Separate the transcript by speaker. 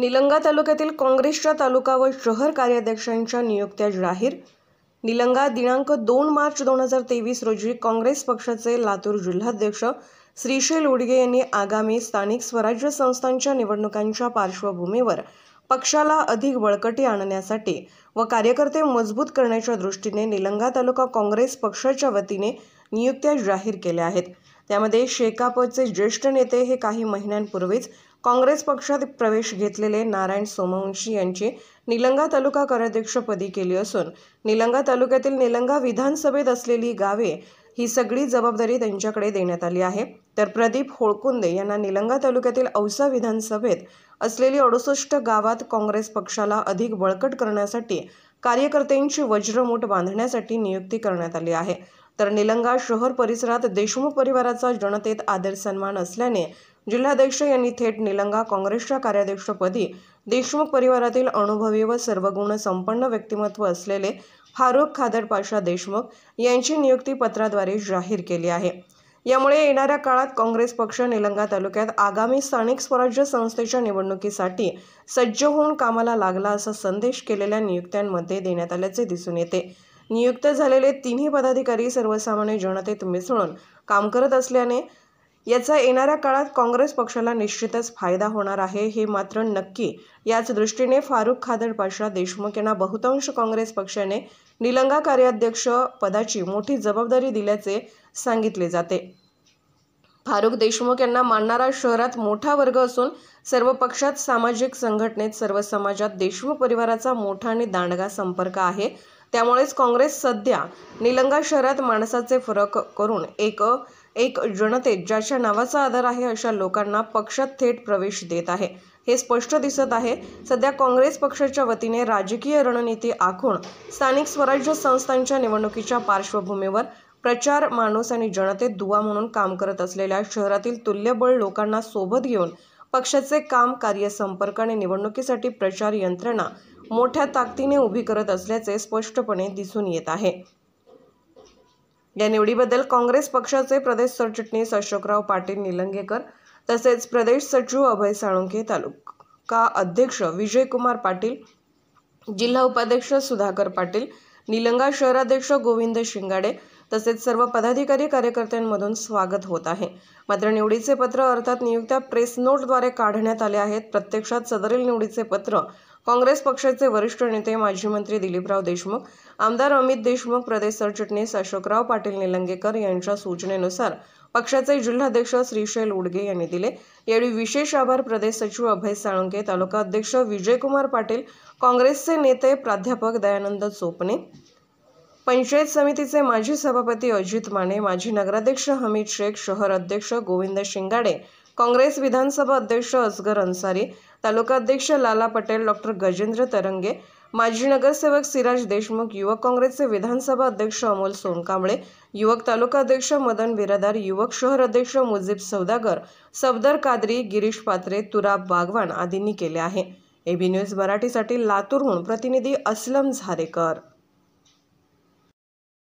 Speaker 1: निलंगा तालुक्यातील काँग्रेसच्या तालुका व शहर कार्याध्यक्षांच्या नियुक्त्या जाहीर निलंगा दिनांक दोन मार्च दोन हजार तेवीस रोजी काँग्रेस पक्षाचे लातूर जिल्हाध्यक्ष श्रीशैल उडगे यांनी आगामी स्थानिक स्वराज्य संस्थांच्या निवडणुकांच्या पार्श्वभूमीवर पक्षाला अधिक बळकटी आणण्यासाठी व कार्यकर्ते मजबूत करण्याच्या दृष्टीने निलंगा तालुका काँग्रेस पक्षाच्या वतीने नियुक्त्या जाहीर केल्या आहेत त्यामध्ये शेकापचे ज्येष्ठ नेते हे काही महिन्यांपूर्वीच काँग्रेस पक्षात प्रवेश घेतलेले नारायण सोमवंशी यांची निलंगा तालुका कराध्यक्षपदी केली असून निलंगा तालुक्यातील निलंगा विधानसभेत असलेली गावे ही सगळी जबाबदारी त्यांच्याकडे देण्यात आली आहे तर प्रदीप होळकुंदे यांना निलंगा तालुक्यातील औसा विधानसभेत असलेली अडुसष्ट गावात काँग्रेस पक्षाला अधिक बळकट करण्यासाठी कार्यकर्त्यांची वज्रमूठ बांधण्यासाठी नियुक्ती करण्यात आली आहे तर निलंगा शहर परिसरात देशमुख परिवाराचा जनतेत आदर सन्मान असल्याने जिल्हाध्यक्ष यांनी थेट निलंगा काँग्रेसच्या कार्याध्यक्षपदी देशमुख परिवारातील अनुभवी व सर्वगुण संपन्न व्यक्तिमत्व असलेले फारुख खादर पाशा देशमुख यांची नियुक्ती पत्राद्वारे जाहीर केली आहे यामुळे येणाऱ्या काळात काँग्रेस पक्ष निलंगा तालुक्यात आगामी स्थानिक स्वराज्य संस्थेच्या निवडणुकीसाठी सज्ज होऊन कामाला लागला असा संदेश केलेल्या नियुक्त्यांमध्ये देण्यात आल्याचे दिसून येते नियुक्त झालेले तिन्ही पदाधिकारी सर्वसामान्य जनतेत मिसळून काम करत असल्याने याचा येणाऱ्या काळात काँग्रेस पक्षाला निश्चितच फायदा होणार आहे हे मात्र नक्की याच दृष्टीने फारुख खादर पाशा देशमुख यांना बहुतांश काँग्रेस पक्षाने निलंगा कार्याध्यक्ष पदाची मोठी जबाबदारी दिल्याचे सांगितले जाते फारुख देशमुख यांना मानणारा शहरात मोठा वर्ग असून सर्व पक्षात सामाजिक संघटनेत सर्व समाजात देशमुख परिवाराचा मोठा आणि दांडगा संपर्क आहे त्यामुळेच काँग्रेस सध्या निलंगा शहरात माणसाचे फरक करून एक एक जनतेत ज्याच्या नावाचा आधार आहे अशा लोकांना पक्षात थेट प्रवेश देत आहे हे स्पष्ट दिसत आहे सध्या काँग्रेस पक्षाच्या वतीने राजकीय रणनीती आखून स्थानिक स्वराज्य संस्थांच्या निवडणुकीच्या पार्श्वभूमीवर प्रचार माणूस आणि जनतेत दुवा म्हणून काम करत असलेल्या शहरातील तुल्यबळ लोकांना सोबत घेऊन पक्षाचे काम कार्य संपर्क आणि निवडणुकीसाठी प्रचार यंत्रणा मोठ्या ताकदीने उभी करत असल्याचे स्पष्टपणे दिसून येत आहे या निवडीबद्दल काँग्रेस पक्षाचे प्रदेश सरचिटणीस अशोकराव पाटील निलंगेकर तसेच प्रदेश सचिव अभय साळुंके तालुका अध्यक्ष विजयकुमार पाटील जिल्हा उपाध्यक्ष सुधाकर पाटील निलंगा शहराध्यक्ष गोविंद शिंगाडे तसेच सर्व पदाधिकारी कार्यकर्त्यांमधून स्वागत होत आहे मात्र निवडीचे पत्र अर्थात नियुक्त्या प्रेस नोटद्वारे काढण्यात आले आहेत प्रत्यक्षात सदरील निवडीचे पत्र काँग्रेस पक्षाचे वरिष्ठ नेते माजी मंत्री दिलीपराव देशमुख आमदार अमित देशमुख प्रदेश सरचिटणीस अशोकराव पाटील निलंगेकर यांच्या सूचनेनुसार पक्षाचे जिल्हाध्यक्ष श्रीशैल उडगे यांनी दिले यावेळी विशेष आभार प्रदेश सचिव अभय साळुंके तालुका अध्यक्ष विजयकुमार पाटील काँग्रेसचे नेते प्राध्यापक दयानंद चोपणे पंचायत समितीचे माजी सभापती अजित माने माजी नगराध्यक्ष हमीद शेख शहर अध्यक्ष गोविंद शिंगाडे काँग्रेस विधानसभा अध्यक्ष असगर अन्सारी तालुकाध्यक्ष लाला पटेल डॉक्टर गजेंद्र तरंगे माजी नगरसेवक सिराज देशमुख युवक काँग्रेसचे विधानसभा अध्यक्ष अमोल सोनकांबळे युवक तालुका अध्यक्ष मदन बिरादार युवक शहर अध्यक्ष मुजीब सौदागर सफदर कादरी गिरीश पात्रे तुराब बागवान आदींनी केले आहे एबी न्यूज मराठीसाठी लातूरहून प्रतिनिधी अस्लम झारेकर